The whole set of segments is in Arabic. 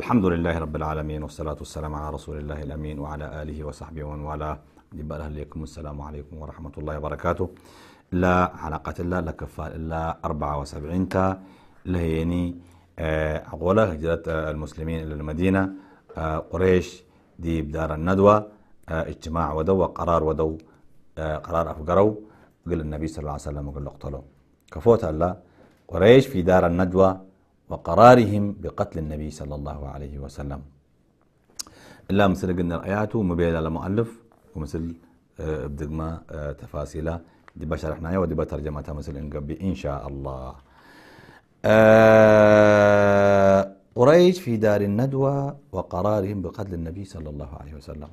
الحمد لله رب العالمين والصلاة والسلام على رسول الله الأمين وعلى آله وصحبه ومن والاه دبال أهليكم السلام عليكم ورحمة الله وبركاته لا علاقة إلا لا كفال إلا 74 تا لهيني عقولة آه، هجرة المسلمين إلى المدينة آه، قريش دي بدار الندوة آه، اجتماع ودو وقرار ودو قرار أفقرو قل النبي صلى الله عليه وسلم قل اقتلوا كفوت الله قريش في دار الندوة وقرارهم بقتل النبي صلى الله عليه وسلم إلا مثل قلنا الآيات مبيلة لمؤلف ومثل آه، بدقما آه، تفاصيله دي يا ودي بترجمتها مثل إنقبي إن شاء الله آه، قريش في دار الندوة وقرارهم بقتل النبي صلى الله عليه وسلم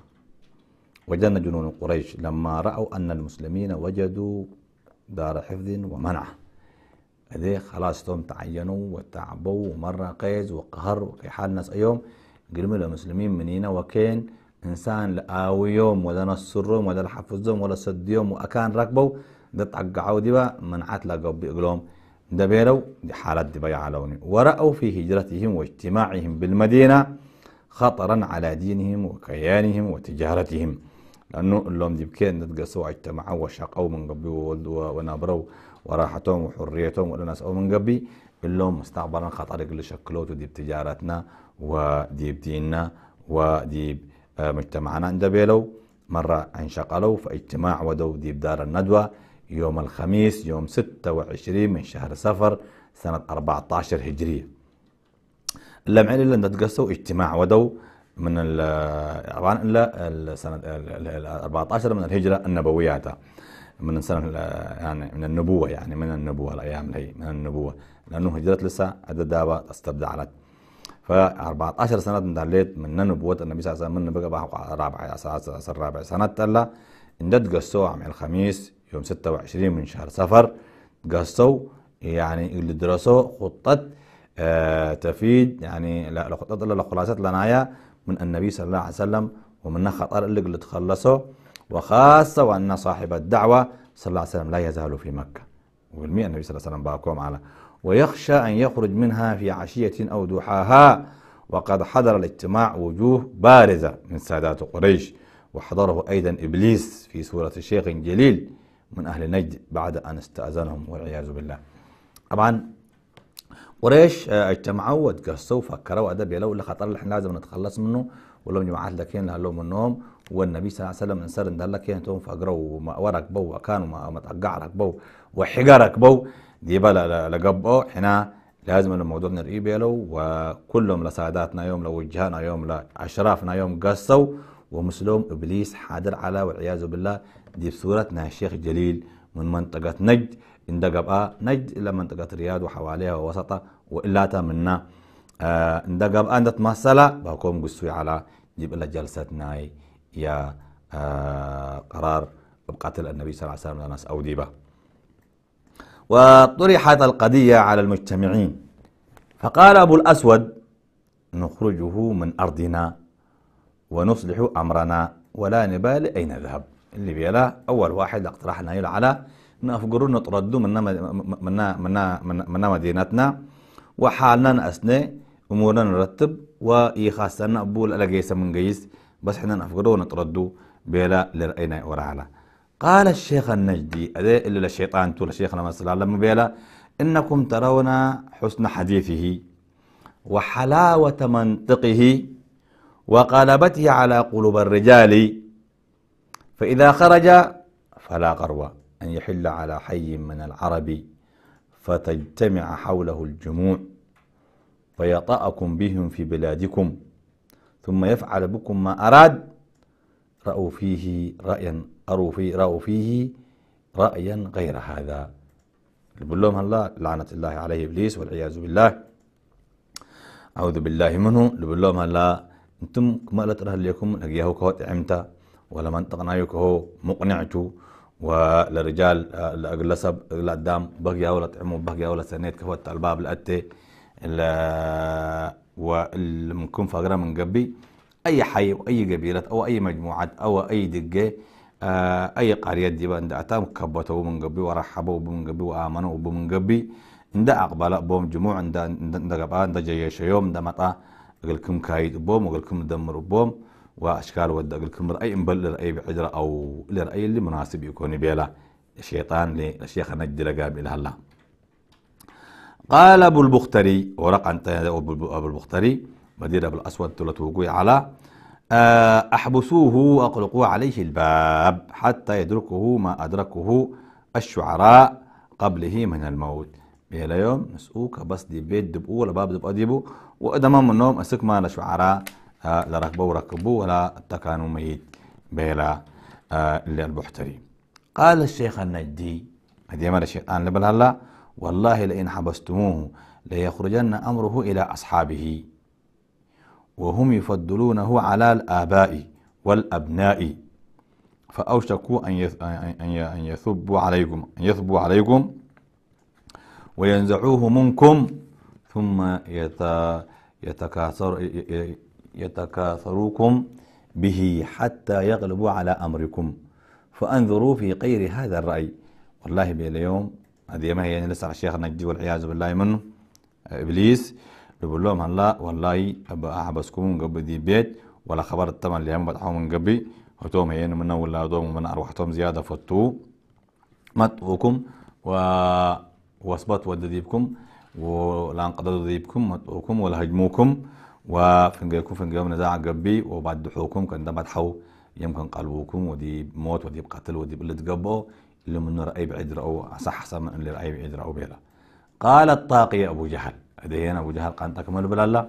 وجن جنون قريش لما رأوا أن المسلمين وجدوا دار حفظ ومنع هذي خلاص توم تعينوا وتعبوا ومرة قيز وقهر حال ناس ايوم قلموا للمسلمين منينا وكان انسان يوم ولا نصرهم ولا حفظهم ولا صديهم واكان ركبوا ده تعقعوا ديبا منعت لقب قلوم دبيروا دي حالات ديبا علوني ورأوا في هجرتهم واجتماعهم بالمدينة خطرا على دينهم وكيانهم وتجارتهم لأنه اللهم دي بكين نتقسوا اجتمعوا وشقوا من قبل ونابروا وراحتهم وحريتهم ولا ناس أو من قبي إلهم مستقبلا خطر كل شكلوت ودي تجارتنا وديب ديننا وديب آه، مجتمعنا عند بيلو مرة انشقلوا اجتماع ودو ديب دار الندوة يوم الخميس يوم 26 من شهر سفر سنة 14 هجرية اللمعين اللي تقصوا اجتماع ودو من ال طبعا آه، الا السنه 14 من الهجره النبويه من سنة يعني من النبوه يعني من النبوه الايام هي من النبوه لانه هجرت لسه عدد دابا استبدعلت ف 14 سنه دليت من نبوه النبي صلى الله عليه وسلم من بقى بقى رابع اساس الرابع سنه تلا اندت قصوا عام الخميس يوم 26 من شهر صفر قصوا يعني اللي درسوا خطه آه تفيد يعني لخطه لخلاصات لنايا من النبي صلى الله عليه وسلم ومن خطر اللي, اللي تخلصوا وخاصة وأن صاحب الدعوة صلى الله عليه وسلم لا يزال في مكة والمئة النبي صلى الله عليه وسلم باقوم على ويخشى أن يخرج منها في عشية أو دحاها وقد حضر الاجتماع وجوه بارزة من سادات قريش وحضره أيضا إبليس في سورة شيخ جليل من أهل نجد بعد أن استأذنهم والعياذ بالله طبعا قريش آه، اجتمعوا وتقصوا وفكروا أدب يلو اللي خطر اللي احنا لازم نتخلص منه واللهم يبعث لك ين لهم النوم والنبي صلى الله عليه وسلم انسر ان لك ين توم فاجرو ومأورك بو وكانوا ما بو وحجرك بو دي بلا لقبو حنا لازم الموضوع نرقي بيلو وكلهم لساداتنا يوم لوجهانا يوم لأشرافنا يوم قصوا ومسلم إبليس حاضر على والعياذ بالله دي بصورتنا الشيخ جليل من منطقة نجد إن دقبقى نجد إلى منطقة رياض وحواليها ووسطها وإلا منا እንደ ገብአ بقوم ባኮም على جيب ጅብለ ጀልሰት ናይ ያ قرار بقتل النبي صلى الله عليه وسلم ناس أوديبة وطرحت القضية على المجتمعين فقال أبو الأسود نخرجه من أرضنا ونصلح أمرنا ولا نبالي أين نذهب اللي بيلا أول واحد اقترحنا يلا على نفقروا نطردوا من منا منا منا مدينتنا وحالنا أسنى أمورنا نرتب ويخاصة أن أبول جيسة من قيس بس حنا نفقدو ونتردو بلا لرأينا ورعلا قال الشيخ النجدي أذي إلا الشيطان تول الشيخ لما صلى الله بلا إنكم ترون حسن حديثه وحلاوة منطقه وقلبته على قلوب الرجال فإذا خرج فلا قروى أن يحل على حي من العرب فتجتمع حوله الجموع ويطأكم بهم في بلادكم ثم يفعل بكم ما أراد رأوا فيه رأيا أروا فيه رأوا فيه رأيا غير هذا يقول لهم هلا لعنة الله عليه إبليس والعياذ بالله أعوذ بالله منه يقول لهم هلا أنتم ما لا ترى لكم نجيه كوت عمتا ولا منطقنا يكهو مقنعتو ولرجال الأقلسب الأدام بقيا ولا تعمو بقيا ولا سنيت كفوت الباب لأتي لا واللي ممكن من قبي اي حي واي قبيله او اي مجموعات او اي دقه آه، اي قريه دي بان أتام كبتوا من قبي ورحبوا من قبي وامنوا من قبي ان اقبل بوم جموع ان دا ان دا جيش يوم دا مطا قلكم كايد بوم وقلكم دمر بوم واشكال ود قلكم اي انبل لاي بحجره او لرأي اللي مناسب يكون بيلا الشيطان للشيخ نجد لقاب الى الله قال أبو البختري ورق عن أبو البختري مدير أبو الأسود تلت وقوع على آه، أحبسوه وأقلقوا عليه الباب حتى يدركه ما أدركه الشعراء قبله من الموت بلا يوم نسوك بس دي بيت دبو ولا باب دبقوا واذا ما منهم أسك ما لشعراء آه، لا ركبوا وركبوا ولا تكانوا ميت بلا البحتري آه، قال الشيخ النجدي هذه ما الشيخ أنا هلا والله لئن حبستموه ليخرجن أمره إلى أصحابه وهم يفضلونه على الآباء والأبناء فأوشكوا أن يثبوا عليكم أن يثبوا عليكم وينزعوه منكم ثم يتكاثر يتكاثروكم به حتى يغلبوا على أمركم فأنظروا في غير هذا الرأي والله اليوم هذه ما هي يعني لسه على الشيخ نجدي والعياذ بالله منه آه، ابليس يقول لهم هلا والله ابا احبسكم قبل دي بيت ولا خبر الثمن اللي هم فتحوه من قبل وتوم هي من ولا دوم من ارواحتهم زياده فتو مطؤكم و واصبت ودديبكم ولان قدروا ديبكم مطؤكم ولا هجموكم وفنجيكم فنجيكم نزاع قبي وبعد دحوكم كان ده مدحو يمكن قلبوكم ودي موت ودي قتل ودي بلد قبو لمن رأي بعيد رأو صح من اللي رأي بعيد رأو بيلا قال الطاقية أبو جهل هنا أبو جهل قال تكمل بلا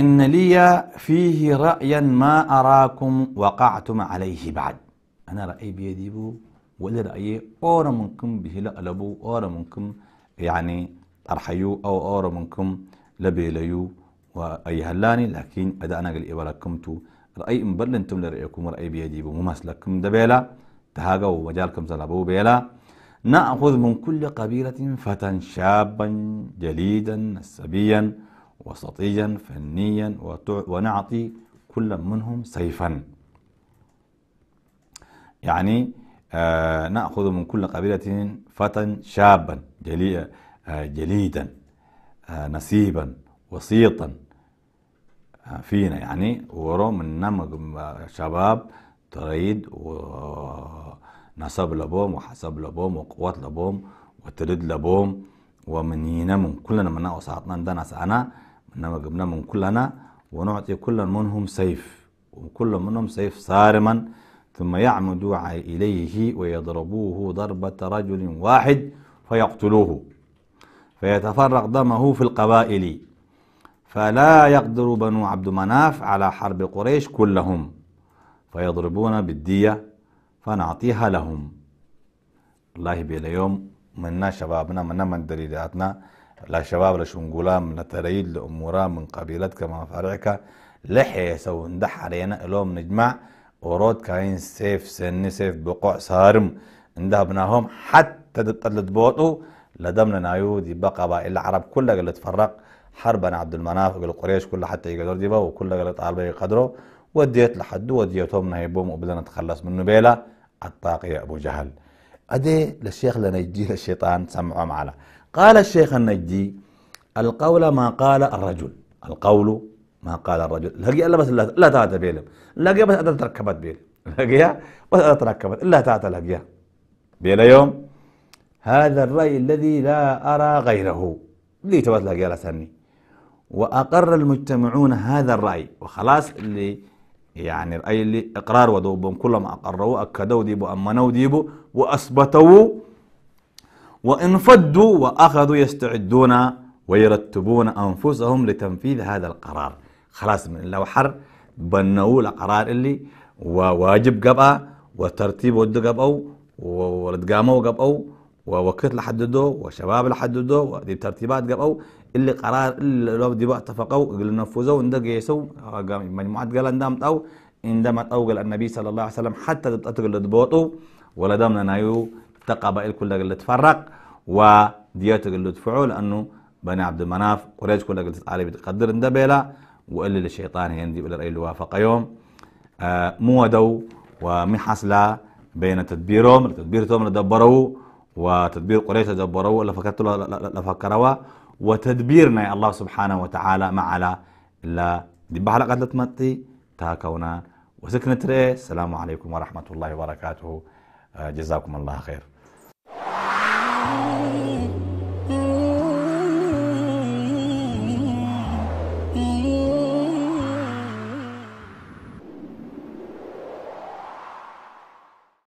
إن لي فيه رأيا ما أراكم وقعتم عليه بعد أنا رأيي بيدي بو ولا رأيي أورا منكم به لألبو أورا منكم يعني أرحيو أو أورا منكم لبيليو وأي هلاني لكن أدا أنا قال إبالكم تو رأي مبلنتم لرأيكم ورأي بيدي بو ممثلكم دبيلا تهاجا ومجالكم سلابو بيلا نأخذ من كل قبيلة فتى شابا جليدا نسبيا وسطيا فنيا ونعطي كل منهم سيفا يعني آه نأخذ من كل قبيلة فتى شابا جلي آه جليدا آه نسيبا وسيطا آه، فينا يعني ورو من آه، شباب تريد ونصب لبوم وحسب لبوم وقوات لبوم وترد لبوم ومنينا من كلنا من وسعتنا دنا سعنا من جبنا من كلنا ونعطي كل منهم سيف وكل منهم سيف صارما ثم يعمدوا إليه ويضربوه ضربة رجل واحد فيقتلوه فيتفرق دمه في القبائل فلا يقدر بنو عبد مناف على حرب قريش كلهم فيضربون بالدية فنعطيها لهم الله بي يوم منا شبابنا منا من دريداتنا لا شباب لشنقولا من تريد لأمورا من قبيلتك من فرعك يسو اندح علينا اليوم نجمع ورود كاين سيف سني سيف بقوع صارم اندهبناهم حتى تطلت بوطو لدمنا نايودي بقى العرب كلها اللي تفرق حربا عبد المناف قريش كلها حتى يقدر ديبا وكلها اللي طالبه يقدروا وديت لحد وديتهم نهيبهم وبدنا نتخلص منه بيلا الطاقي يا أبو جهل أدي للشيخ لنجي للشيطان سمعوا معنا قال الشيخ النجي القول ما قال الرجل القول ما قال الرجل لقي إلا بس لا تاتى بيلم لقي بس ادت تركبت بيل لقيها بس ادت تركبت إلا تاتى لقيها بيلا يوم هذا الرأي الذي لا أرى غيره لي تبات لقيها لسني وأقر المجتمعون هذا الرأي وخلاص اللي يعني رأي اللي إقرار ودوبهم ما أقروا أكدوا ديبو أمنوا ديبو وأثبتوا وانفدوا وأخذوا يستعدون ويرتبون أنفسهم لتنفيذ هذا القرار خلاص من لو حر بنوا القرار اللي وواجب قبأ وترتيب ود قبأو ورد قبأو ووكت لحدده وشباب لحدده ودي ترتيبات قبوا اللي قرار اللي لو دي اتفقوا اللي نفذوا آه، ان من معد قال اندام او اندام او قال النبي صلى الله عليه وسلم حتى تتقل لدبوطوا ولا دامنا نايو تقبائل كلها اللي تفرق وديات اللي تدفعوا لانه بني عبد المناف قريش كلها قلت تعالي بتقدر اندبيلا وقال للشيطان هندي ولا اللي الوافق يوم آه مودوا ومن حصل بين تدبيرهم تدبيرهم اللي دبروا وتدبير قريش تدبروا لا فكرت لا فكروا وتدبيرنا يا الله سبحانه وتعالى مع معلا إلا دب حلقة لتمتي تاكونا وسكنت رئي السلام عليكم ورحمة الله وبركاته آه، جزاكم الله خير